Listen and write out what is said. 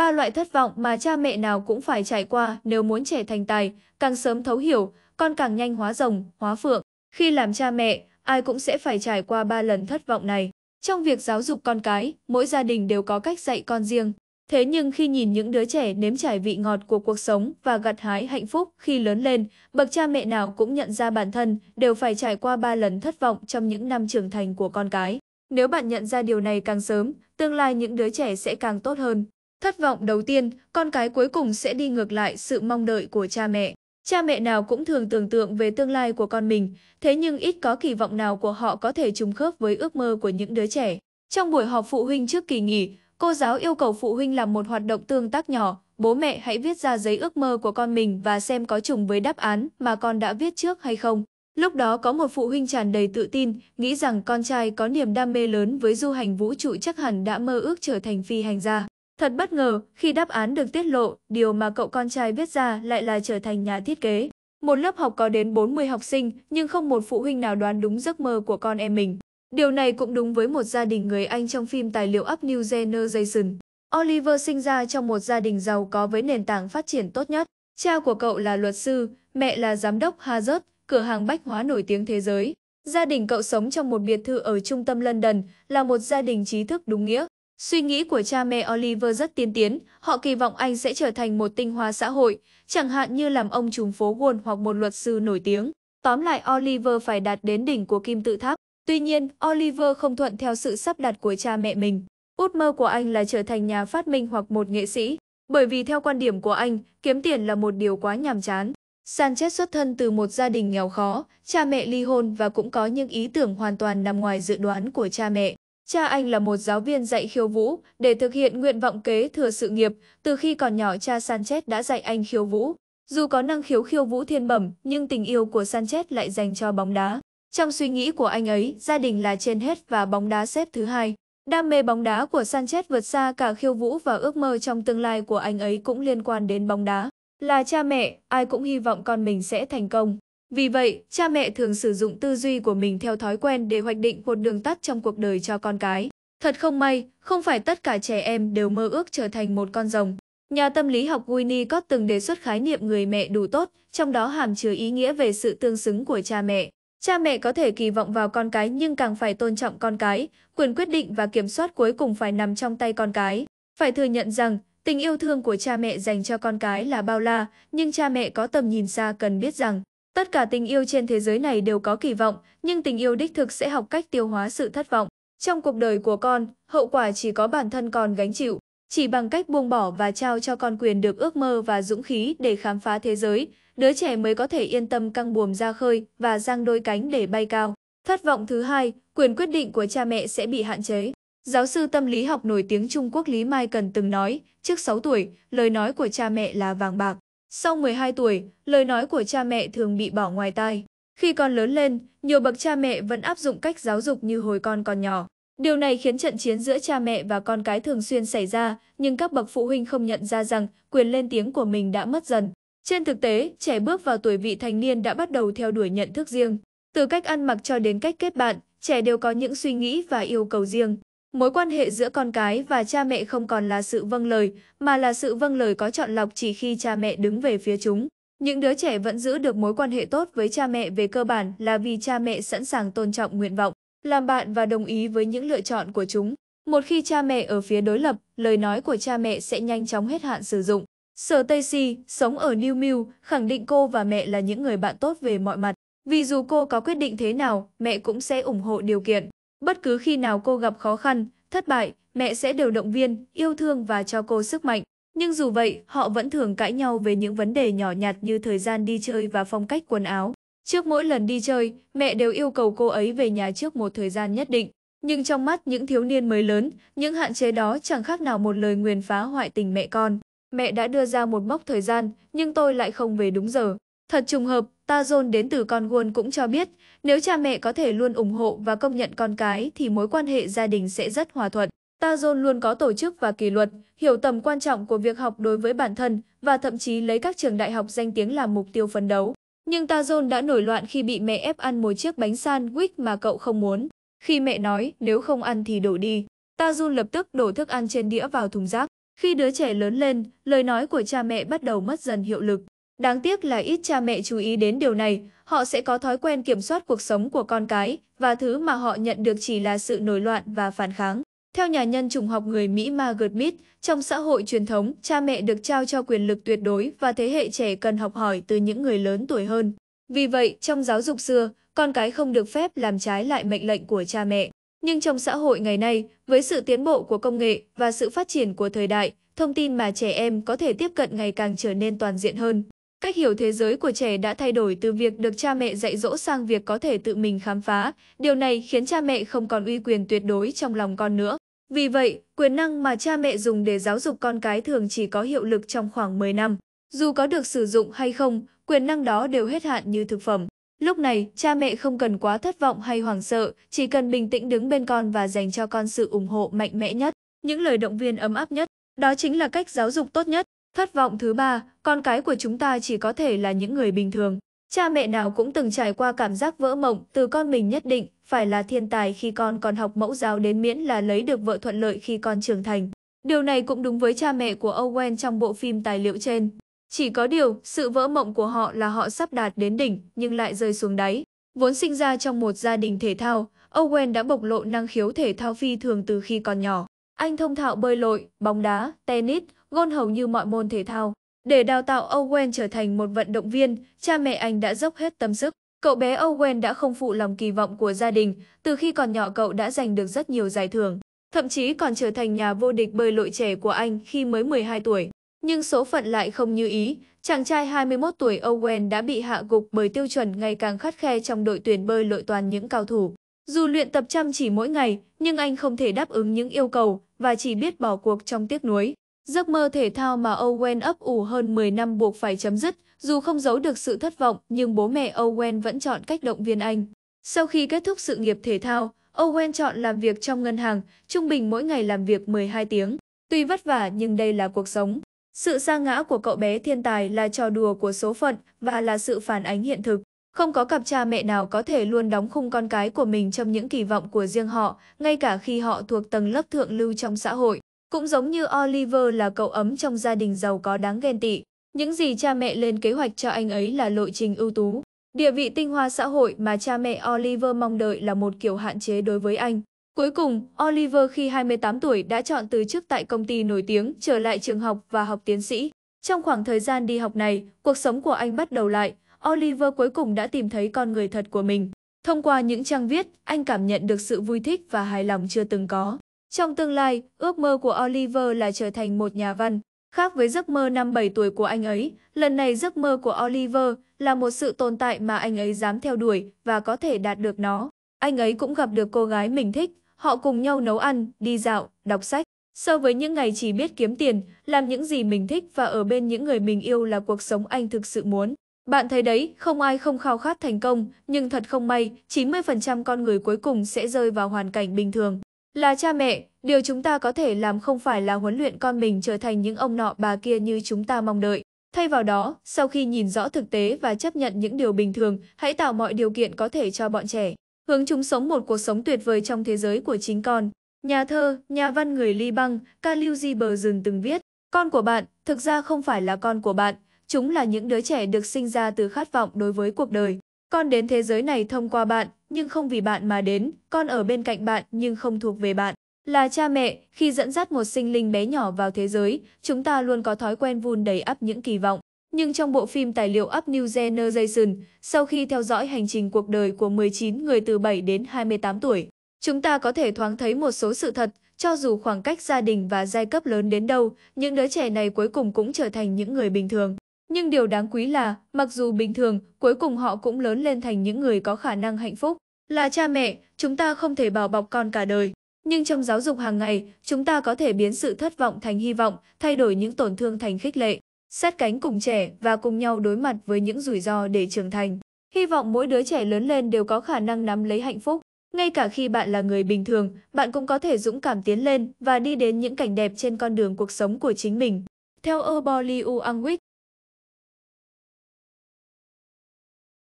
Ba loại thất vọng mà cha mẹ nào cũng phải trải qua nếu muốn trẻ thành tài, càng sớm thấu hiểu, con càng nhanh hóa rồng, hóa phượng. Khi làm cha mẹ, ai cũng sẽ phải trải qua ba lần thất vọng này. Trong việc giáo dục con cái, mỗi gia đình đều có cách dạy con riêng. Thế nhưng khi nhìn những đứa trẻ nếm trải vị ngọt của cuộc sống và gặt hái hạnh phúc khi lớn lên, bậc cha mẹ nào cũng nhận ra bản thân đều phải trải qua ba lần thất vọng trong những năm trưởng thành của con cái. Nếu bạn nhận ra điều này càng sớm, tương lai những đứa trẻ sẽ càng tốt hơn. Thất vọng đầu tiên, con cái cuối cùng sẽ đi ngược lại sự mong đợi của cha mẹ. Cha mẹ nào cũng thường tưởng tượng về tương lai của con mình, thế nhưng ít có kỳ vọng nào của họ có thể trùng khớp với ước mơ của những đứa trẻ. Trong buổi họp phụ huynh trước kỳ nghỉ, cô giáo yêu cầu phụ huynh làm một hoạt động tương tác nhỏ, bố mẹ hãy viết ra giấy ước mơ của con mình và xem có trùng với đáp án mà con đã viết trước hay không. Lúc đó có một phụ huynh tràn đầy tự tin, nghĩ rằng con trai có niềm đam mê lớn với du hành vũ trụ chắc hẳn đã mơ ước trở thành phi hành gia. Thật bất ngờ, khi đáp án được tiết lộ, điều mà cậu con trai viết ra lại là trở thành nhà thiết kế. Một lớp học có đến 40 học sinh, nhưng không một phụ huynh nào đoán đúng giấc mơ của con em mình. Điều này cũng đúng với một gia đình người Anh trong phim tài liệu Up New Generation. Oliver sinh ra trong một gia đình giàu có với nền tảng phát triển tốt nhất. Cha của cậu là luật sư, mẹ là giám đốc Harrods, cửa hàng bách hóa nổi tiếng thế giới. Gia đình cậu sống trong một biệt thự ở trung tâm London, là một gia đình trí thức đúng nghĩa. Suy nghĩ của cha mẹ Oliver rất tiên tiến, họ kỳ vọng anh sẽ trở thành một tinh hoa xã hội, chẳng hạn như làm ông trùm phố Wall hoặc một luật sư nổi tiếng. Tóm lại Oliver phải đạt đến đỉnh của kim tự tháp. Tuy nhiên, Oliver không thuận theo sự sắp đặt của cha mẹ mình. Ước mơ của anh là trở thành nhà phát minh hoặc một nghệ sĩ, bởi vì theo quan điểm của anh, kiếm tiền là một điều quá nhàm chán. Sanchez xuất thân từ một gia đình nghèo khó, cha mẹ ly hôn và cũng có những ý tưởng hoàn toàn nằm ngoài dự đoán của cha mẹ. Cha anh là một giáo viên dạy khiêu vũ, để thực hiện nguyện vọng kế thừa sự nghiệp, từ khi còn nhỏ cha Sanchez đã dạy anh khiêu vũ. Dù có năng khiếu khiêu vũ thiên bẩm, nhưng tình yêu của Sanchez lại dành cho bóng đá. Trong suy nghĩ của anh ấy, gia đình là trên hết và bóng đá xếp thứ hai. Đam mê bóng đá của Sanchez vượt xa cả khiêu vũ và ước mơ trong tương lai của anh ấy cũng liên quan đến bóng đá. Là cha mẹ, ai cũng hy vọng con mình sẽ thành công. Vì vậy, cha mẹ thường sử dụng tư duy của mình theo thói quen để hoạch định một đường tắt trong cuộc đời cho con cái. Thật không may, không phải tất cả trẻ em đều mơ ước trở thành một con rồng. Nhà tâm lý học Winnie có từng đề xuất khái niệm người mẹ đủ tốt, trong đó hàm chứa ý nghĩa về sự tương xứng của cha mẹ. Cha mẹ có thể kỳ vọng vào con cái nhưng càng phải tôn trọng con cái, quyền quyết định và kiểm soát cuối cùng phải nằm trong tay con cái. Phải thừa nhận rằng, tình yêu thương của cha mẹ dành cho con cái là bao la, nhưng cha mẹ có tầm nhìn xa cần biết rằng, Tất cả tình yêu trên thế giới này đều có kỳ vọng, nhưng tình yêu đích thực sẽ học cách tiêu hóa sự thất vọng. Trong cuộc đời của con, hậu quả chỉ có bản thân con gánh chịu. Chỉ bằng cách buông bỏ và trao cho con quyền được ước mơ và dũng khí để khám phá thế giới, đứa trẻ mới có thể yên tâm căng buồm ra khơi và giang đôi cánh để bay cao. Thất vọng thứ hai, quyền quyết định của cha mẹ sẽ bị hạn chế. Giáo sư tâm lý học nổi tiếng Trung Quốc Lý Mai Cần từng nói, trước 6 tuổi, lời nói của cha mẹ là vàng bạc. Sau 12 tuổi, lời nói của cha mẹ thường bị bỏ ngoài tai. Khi con lớn lên, nhiều bậc cha mẹ vẫn áp dụng cách giáo dục như hồi con còn nhỏ. Điều này khiến trận chiến giữa cha mẹ và con cái thường xuyên xảy ra, nhưng các bậc phụ huynh không nhận ra rằng quyền lên tiếng của mình đã mất dần. Trên thực tế, trẻ bước vào tuổi vị thành niên đã bắt đầu theo đuổi nhận thức riêng. Từ cách ăn mặc cho đến cách kết bạn, trẻ đều có những suy nghĩ và yêu cầu riêng. Mối quan hệ giữa con cái và cha mẹ không còn là sự vâng lời, mà là sự vâng lời có chọn lọc chỉ khi cha mẹ đứng về phía chúng. Những đứa trẻ vẫn giữ được mối quan hệ tốt với cha mẹ về cơ bản là vì cha mẹ sẵn sàng tôn trọng nguyện vọng, làm bạn và đồng ý với những lựa chọn của chúng. Một khi cha mẹ ở phía đối lập, lời nói của cha mẹ sẽ nhanh chóng hết hạn sử dụng. Sở Stacy, sống ở New Mill, khẳng định cô và mẹ là những người bạn tốt về mọi mặt. Vì dù cô có quyết định thế nào, mẹ cũng sẽ ủng hộ điều kiện. Bất cứ khi nào cô gặp khó khăn, thất bại, mẹ sẽ đều động viên, yêu thương và cho cô sức mạnh. Nhưng dù vậy, họ vẫn thường cãi nhau về những vấn đề nhỏ nhặt như thời gian đi chơi và phong cách quần áo. Trước mỗi lần đi chơi, mẹ đều yêu cầu cô ấy về nhà trước một thời gian nhất định. Nhưng trong mắt những thiếu niên mới lớn, những hạn chế đó chẳng khác nào một lời nguyền phá hoại tình mẹ con. Mẹ đã đưa ra một mốc thời gian, nhưng tôi lại không về đúng giờ. Thật trùng hợp, Tazon đến từ con Won cũng cho biết, nếu cha mẹ có thể luôn ủng hộ và công nhận con cái thì mối quan hệ gia đình sẽ rất hòa thuận. Tazon luôn có tổ chức và kỷ luật, hiểu tầm quan trọng của việc học đối với bản thân và thậm chí lấy các trường đại học danh tiếng làm mục tiêu phấn đấu. Nhưng Tazon đã nổi loạn khi bị mẹ ép ăn một chiếc bánh sandwich mà cậu không muốn. Khi mẹ nói nếu không ăn thì đổ đi, Tazon lập tức đổ thức ăn trên đĩa vào thùng rác. Khi đứa trẻ lớn lên, lời nói của cha mẹ bắt đầu mất dần hiệu lực. Đáng tiếc là ít cha mẹ chú ý đến điều này, họ sẽ có thói quen kiểm soát cuộc sống của con cái và thứ mà họ nhận được chỉ là sự nổi loạn và phản kháng. Theo nhà nhân chủng học người Mỹ Margaret Mead, trong xã hội truyền thống, cha mẹ được trao cho quyền lực tuyệt đối và thế hệ trẻ cần học hỏi từ những người lớn tuổi hơn. Vì vậy, trong giáo dục xưa, con cái không được phép làm trái lại mệnh lệnh của cha mẹ. Nhưng trong xã hội ngày nay, với sự tiến bộ của công nghệ và sự phát triển của thời đại, thông tin mà trẻ em có thể tiếp cận ngày càng trở nên toàn diện hơn. Cách hiểu thế giới của trẻ đã thay đổi từ việc được cha mẹ dạy dỗ sang việc có thể tự mình khám phá. Điều này khiến cha mẹ không còn uy quyền tuyệt đối trong lòng con nữa. Vì vậy, quyền năng mà cha mẹ dùng để giáo dục con cái thường chỉ có hiệu lực trong khoảng 10 năm. Dù có được sử dụng hay không, quyền năng đó đều hết hạn như thực phẩm. Lúc này, cha mẹ không cần quá thất vọng hay hoảng sợ, chỉ cần bình tĩnh đứng bên con và dành cho con sự ủng hộ mạnh mẽ nhất, những lời động viên ấm áp nhất. Đó chính là cách giáo dục tốt nhất. Thất vọng thứ ba, con cái của chúng ta chỉ có thể là những người bình thường. Cha mẹ nào cũng từng trải qua cảm giác vỡ mộng từ con mình nhất định phải là thiên tài khi con còn học mẫu giáo đến miễn là lấy được vợ thuận lợi khi con trưởng thành. Điều này cũng đúng với cha mẹ của Owen trong bộ phim tài liệu trên. Chỉ có điều, sự vỡ mộng của họ là họ sắp đạt đến đỉnh nhưng lại rơi xuống đáy. Vốn sinh ra trong một gia đình thể thao, Owen đã bộc lộ năng khiếu thể thao phi thường từ khi còn nhỏ. Anh thông thạo bơi lội, bóng đá, tennis, gôn hầu như mọi môn thể thao. Để đào tạo Owen trở thành một vận động viên, cha mẹ anh đã dốc hết tâm sức. Cậu bé Owen đã không phụ lòng kỳ vọng của gia đình, từ khi còn nhỏ cậu đã giành được rất nhiều giải thưởng. Thậm chí còn trở thành nhà vô địch bơi lội trẻ của Anh khi mới 12 tuổi. Nhưng số phận lại không như ý, chàng trai 21 tuổi Owen đã bị hạ gục bởi tiêu chuẩn ngày càng khắt khe trong đội tuyển bơi lội toàn những cao thủ. Dù luyện tập chăm chỉ mỗi ngày, nhưng anh không thể đáp ứng những yêu cầu và chỉ biết bỏ cuộc trong tiếc nuối. Giấc mơ thể thao mà Owen ấp ủ hơn 10 năm buộc phải chấm dứt, dù không giấu được sự thất vọng nhưng bố mẹ Owen vẫn chọn cách động viên anh. Sau khi kết thúc sự nghiệp thể thao, Owen chọn làm việc trong ngân hàng, trung bình mỗi ngày làm việc 12 tiếng. Tuy vất vả nhưng đây là cuộc sống. Sự sa ngã của cậu bé thiên tài là trò đùa của số phận và là sự phản ánh hiện thực. Không có cặp cha mẹ nào có thể luôn đóng khung con cái của mình trong những kỳ vọng của riêng họ, ngay cả khi họ thuộc tầng lớp thượng lưu trong xã hội. Cũng giống như Oliver là cậu ấm trong gia đình giàu có đáng ghen tị, những gì cha mẹ lên kế hoạch cho anh ấy là lộ trình ưu tú. Địa vị tinh hoa xã hội mà cha mẹ Oliver mong đợi là một kiểu hạn chế đối với anh. Cuối cùng, Oliver khi 28 tuổi đã chọn từ chức tại công ty nổi tiếng, trở lại trường học và học tiến sĩ. Trong khoảng thời gian đi học này, cuộc sống của anh bắt đầu lại, Oliver cuối cùng đã tìm thấy con người thật của mình. Thông qua những trang viết, anh cảm nhận được sự vui thích và hài lòng chưa từng có. Trong tương lai, ước mơ của Oliver là trở thành một nhà văn. Khác với giấc mơ năm 7 tuổi của anh ấy, lần này giấc mơ của Oliver là một sự tồn tại mà anh ấy dám theo đuổi và có thể đạt được nó. Anh ấy cũng gặp được cô gái mình thích, họ cùng nhau nấu ăn, đi dạo, đọc sách. So với những ngày chỉ biết kiếm tiền, làm những gì mình thích và ở bên những người mình yêu là cuộc sống anh thực sự muốn. Bạn thấy đấy, không ai không khao khát thành công, nhưng thật không may, 90% con người cuối cùng sẽ rơi vào hoàn cảnh bình thường. Là cha mẹ, điều chúng ta có thể làm không phải là huấn luyện con mình trở thành những ông nọ bà kia như chúng ta mong đợi. Thay vào đó, sau khi nhìn rõ thực tế và chấp nhận những điều bình thường, hãy tạo mọi điều kiện có thể cho bọn trẻ. Hướng chúng sống một cuộc sống tuyệt vời trong thế giới của chính con. Nhà thơ, nhà văn người Liban, Kaluzi Bergen từng viết, con của bạn thực ra không phải là con của bạn, chúng là những đứa trẻ được sinh ra từ khát vọng đối với cuộc đời. Con đến thế giới này thông qua bạn, nhưng không vì bạn mà đến, con ở bên cạnh bạn nhưng không thuộc về bạn. Là cha mẹ, khi dẫn dắt một sinh linh bé nhỏ vào thế giới, chúng ta luôn có thói quen vun đầy ắp những kỳ vọng. Nhưng trong bộ phim tài liệu Up New Generation, sau khi theo dõi hành trình cuộc đời của 19 người từ 7 đến 28 tuổi, chúng ta có thể thoáng thấy một số sự thật, cho dù khoảng cách gia đình và giai cấp lớn đến đâu, những đứa trẻ này cuối cùng cũng trở thành những người bình thường. Nhưng điều đáng quý là, mặc dù bình thường, cuối cùng họ cũng lớn lên thành những người có khả năng hạnh phúc. Là cha mẹ, chúng ta không thể bảo bọc con cả đời. Nhưng trong giáo dục hàng ngày, chúng ta có thể biến sự thất vọng thành hy vọng, thay đổi những tổn thương thành khích lệ. Sát cánh cùng trẻ và cùng nhau đối mặt với những rủi ro để trưởng thành. Hy vọng mỗi đứa trẻ lớn lên đều có khả năng nắm lấy hạnh phúc. Ngay cả khi bạn là người bình thường, bạn cũng có thể dũng cảm tiến lên và đi đến những cảnh đẹp trên con đường cuộc sống của chính mình. Theo Erboli Uangwit,